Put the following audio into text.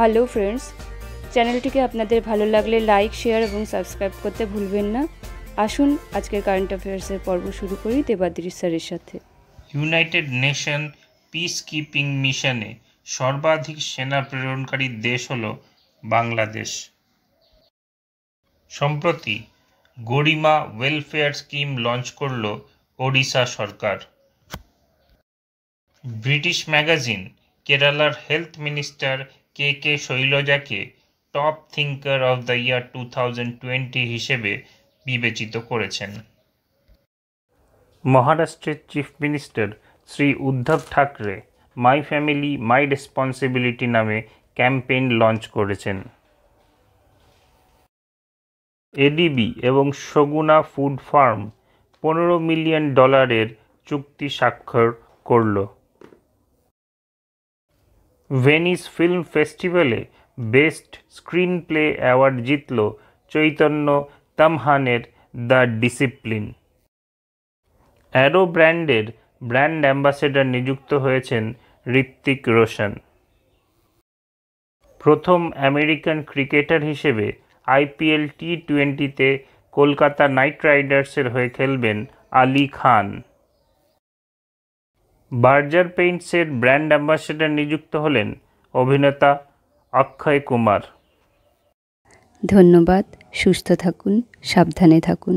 hello friends চ্যানেলটিকে আপনাদের ভালো লাগলে লাইক শেয়ার এবং সাবস্ক্রাইব করতে ভুলবেন না আসুন আজকের কারেন্ট অ্যাফেয়ার্সের পর্ব শুরু করি দেবাদ্রি স্যারের সাথে ইউনাইটেড নেশন পিস কিপিং মিশনে সর্বাধিক সেনা প্রেরণকারী দেশ হল বাংলাদেশ সম্প্রতি গরিমা ওয়েলফেয়ার স্কিম লঞ্চ করল ওড়িশা সরকার ব্রিটিশ ম্যাগাজিন কেরালার হেলথ মিনিস্টার কে কে শৈলজাকে top thinker of the year two thousand twenty হিসেবে বিবেচিত করেছেন মহারাষ্ট্রের chief minister Shri Uddhav Thackeray my family my responsibility নামে ক্যাম্পেইন লঞ্চ করেছেন এডিবি এবং সগুনা ফুড ফার্ম পনেরো মিলিয়ন ডলারের চুক্তি স্বাক্ষর করলো ভেনিস ফিল্ম ফেস্টিভ্যালে বেস্ট স্ক্রিন প্লে অ্যাওয়ার্ড জিতল চৈতন্য তামহানের দ্য ডিসিপ্লিন অ্যারো ব্র্যান্ডের ব্র্যান্ড অ্যাম্বাসেডর নিযুক্ত হয়েছেন ঋত্বিক রোশন প্রথম আমেরিকান ক্রিকেটার হিসেবে আইপিএল টি টোয়েন্টিতে কলকাতা নাইট রাইডার্সের হয়ে খেলবেন আলী খান বার্জার পেইন্টসের ব্র্যান্ড অ্যাম্বাসেডার নিযুক্ত হলেন অভিনেতা অক্ষয় কুমার ধন্যবাদ সুস্থ থাকুন সাবধানে থাকুন